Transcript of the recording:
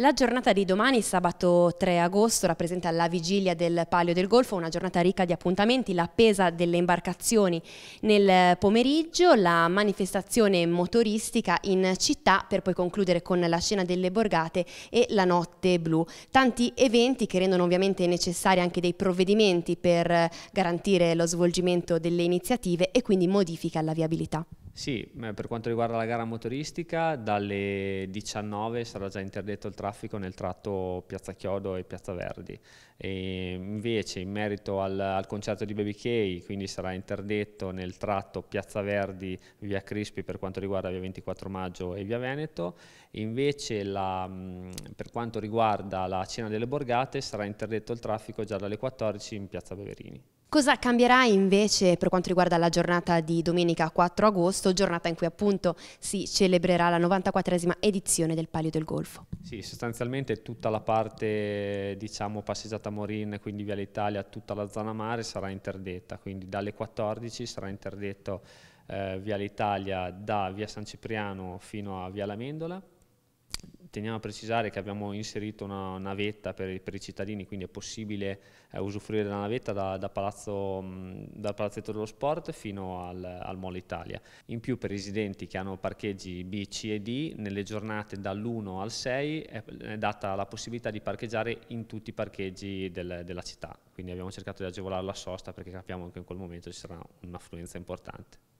La giornata di domani, sabato 3 agosto, rappresenta la vigilia del Palio del Golfo, una giornata ricca di appuntamenti, l'attesa delle imbarcazioni nel pomeriggio, la manifestazione motoristica in città per poi concludere con la scena delle borgate e la notte blu. Tanti eventi che rendono ovviamente necessari anche dei provvedimenti per garantire lo svolgimento delle iniziative e quindi modifica alla viabilità. Sì, eh, per quanto riguarda la gara motoristica, dalle 19 sarà già interdetto il traffico nel tratto Piazza Chiodo e Piazza Verdi. E invece, in merito al, al, concerto di Baby K, quindi sarà interdetto nel tratto Piazza Verdi, via Crispi per quanto riguarda via 24 Maggio e via Veneto. E invece, la, per quanto riguarda la cena delle borgate, sarà interdetto il traffico già dalle 14 in Piazza Beverini. Cosa cambierà invece per quanto riguarda la giornata di domenica 4 agosto, giornata in cui appunto si celebrerà la 94esima edizione del Palio del Golfo? Sì, sostanzialmente tutta la parte diciamo passeggiata Morin, quindi via l'Italia, tutta la zona mare sarà interdetta, quindi dalle 14 sarà interdetto eh, Viale Italia da Via San Cipriano fino a Via Lamendola teniamo a precisare che abbiamo inserito una navetta per, i, per i cittadini, quindi è possibile eh, usufruire della navetta da, da palazzo, mh, dal Palazzetto dello Sport fino al, al Mall Italia. In più per i residenti che hanno parcheggi B, C e D, nelle giornate dall'1 al 6 è, è data la possibilità di parcheggiare in tutti i parcheggi del, della città, quindi abbiamo cercato di agevolare la sosta perché capiamo che in quel momento ci sarà un'affluenza importante.